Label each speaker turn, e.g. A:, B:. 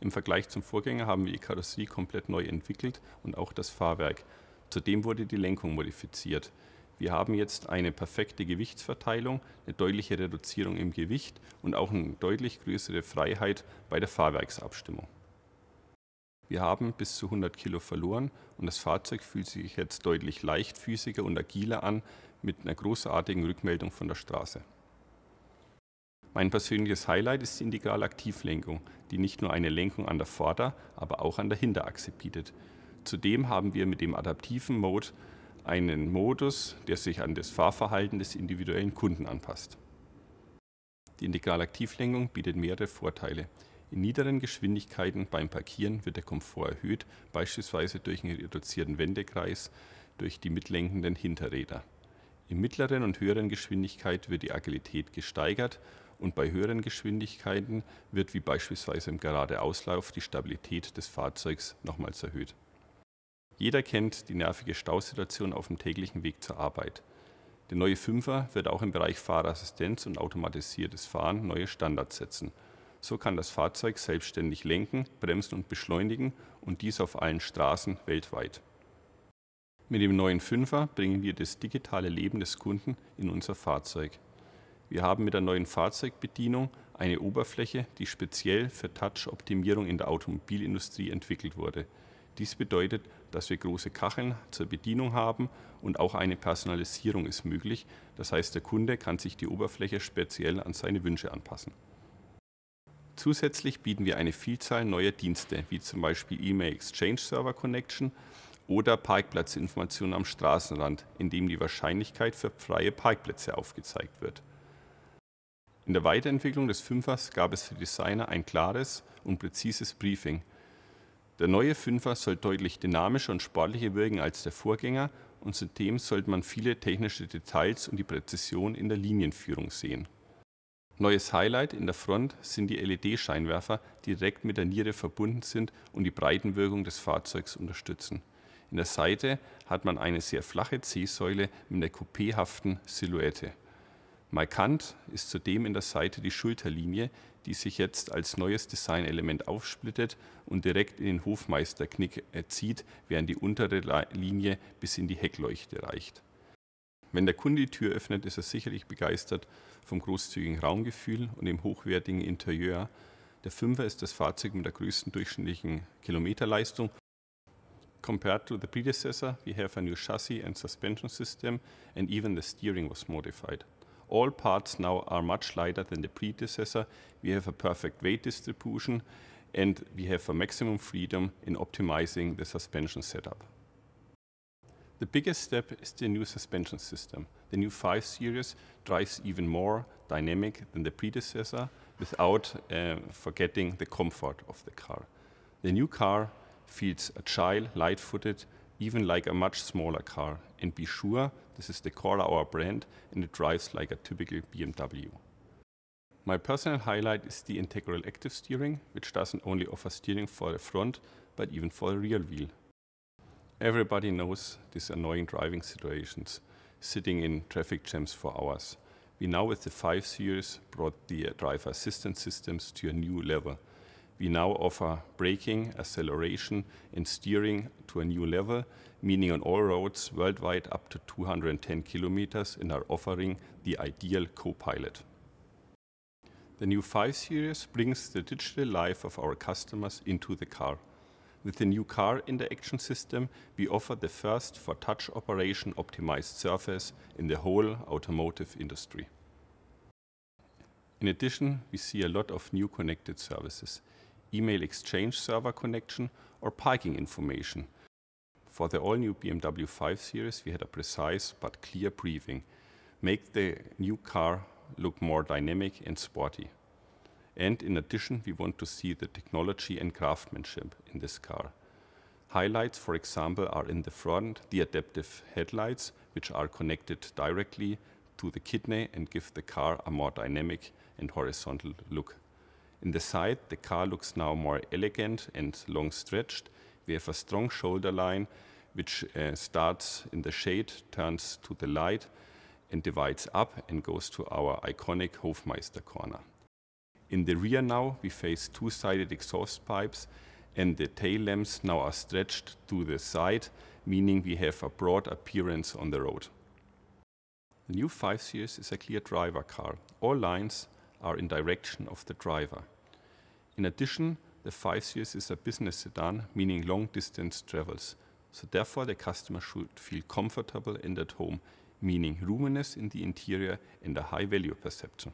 A: Im Vergleich zum Vorgänger haben wir die Karosserie komplett neu entwickelt und auch das Fahrwerk. Zudem wurde die Lenkung modifiziert. Wir haben jetzt eine perfekte Gewichtsverteilung, eine deutliche Reduzierung im Gewicht und auch eine deutlich größere Freiheit bei der Fahrwerksabstimmung. Wir haben bis zu 100 Kilo verloren und das Fahrzeug fühlt sich jetzt deutlich leichtfüßiger und agiler an mit einer großartigen Rückmeldung von der Straße. Mein persönliches Highlight ist die Integralaktivlenkung, die nicht nur eine Lenkung an der Vorder-, aber auch an der Hinterachse bietet. Zudem haben wir mit dem adaptiven Mode einen Modus, der sich an das Fahrverhalten des individuellen Kunden anpasst. Die Integralaktivlenkung bietet mehrere Vorteile. In niederen Geschwindigkeiten beim Parkieren wird der Komfort erhöht, beispielsweise durch einen reduzierten Wendekreis durch die mitlenkenden Hinterräder. In mittleren und höheren Geschwindigkeit wird die Agilität gesteigert und bei höheren Geschwindigkeiten wird wie beispielsweise im Geradeauslauf die Stabilität des Fahrzeugs nochmals erhöht. Jeder kennt die nervige Stausituation auf dem täglichen Weg zur Arbeit. Der neue Fünfer wird auch im Bereich Fahrerassistenz und automatisiertes Fahren neue Standards setzen. So kann das Fahrzeug selbstständig lenken, bremsen und beschleunigen und dies auf allen Straßen weltweit. Mit dem neuen Fünfer bringen wir das digitale Leben des Kunden in unser Fahrzeug. Wir haben mit der neuen Fahrzeugbedienung eine Oberfläche, die speziell für Touch-Optimierung in der Automobilindustrie entwickelt wurde. Dies bedeutet, dass wir große Kacheln zur Bedienung haben und auch eine Personalisierung ist möglich. Das heißt, der Kunde kann sich die Oberfläche speziell an seine Wünsche anpassen. Zusätzlich bieten wir eine Vielzahl neuer Dienste, wie zum Beispiel E-Mail Exchange Server Connection oder Parkplatzinformationen am Straßenrand, in dem die Wahrscheinlichkeit für freie Parkplätze aufgezeigt wird. In der Weiterentwicklung des Fünfers gab es für Designer ein klares und präzises Briefing. Der neue Fünfer soll deutlich dynamischer und sportlicher wirken als der Vorgänger und zudem sollte man viele technische Details und die Präzision in der Linienführung sehen. Neues Highlight in der Front sind die LED-Scheinwerfer, die direkt mit der Niere verbunden sind und die Breitenwirkung des Fahrzeugs unterstützen. In der Seite hat man eine sehr flache C-Säule mit einer coupéhaften Silhouette. Markant ist zudem in der Seite die Schulterlinie, die sich jetzt als neues Designelement aufsplittet und direkt in den Hofmeisterknick zieht, während die untere Linie bis in die Heckleuchte reicht. Wenn der Kunde die Tür öffnet, ist er sicherlich begeistert vom großzügigen Raumgefühl und dem hochwertigen Interieur. Der Fünfer ist das Fahrzeug mit der größten durchschnittlichen Kilometerleistung compared to the predecessor, we have a new chassis and suspension system, and even the steering was modified. All parts now are much lighter than the predecessor. We have a perfect weight distribution and we have a maximum freedom in optimizing the suspension setup. The biggest step is the new suspension system. The new 5 Series drives even more dynamic than the predecessor without uh, forgetting the comfort of the car. The new car feels agile, light-footed, even like a much smaller car. And be sure this is the core of our brand and it drives like a typical BMW. My personal highlight is the integral active steering, which doesn't only offer steering for the front, but even for the rear wheel. Everybody knows these annoying driving situations, sitting in traffic jams for hours. We now with the 5 series brought the driver assistance systems to a new level we now offer braking, acceleration, and steering to a new level, meaning on all roads worldwide up to 210 kilometers and are offering the ideal co-pilot. The new 5 Series brings the digital life of our customers into the car. With the new car interaction system, we offer the first for touch operation optimized surface in the whole automotive industry. In addition, we see a lot of new connected services email exchange server connection, or parking information. For the all-new BMW 5 Series, we had a precise but clear briefing. Make the new car look more dynamic and sporty. And in addition, we want to see the technology and craftsmanship in this car. Highlights, for example, are in the front, the adaptive headlights, which are connected directly to the kidney and give the car a more dynamic and horizontal look. In the side, the car looks now more elegant and long stretched. We have a strong shoulder line, which uh, starts in the shade, turns to the light, and divides up and goes to our iconic Hofmeister corner. In the rear now, we face two-sided exhaust pipes and the tail lamps now are stretched to the side, meaning we have a broad appearance on the road. The new 5 Series is a clear driver car. All lines are in direction of the driver. In addition, the 5 Series is a business sedan, meaning long distance travels. So therefore the customer should feel comfortable and at home, meaning roominess in the interior and a high value perception.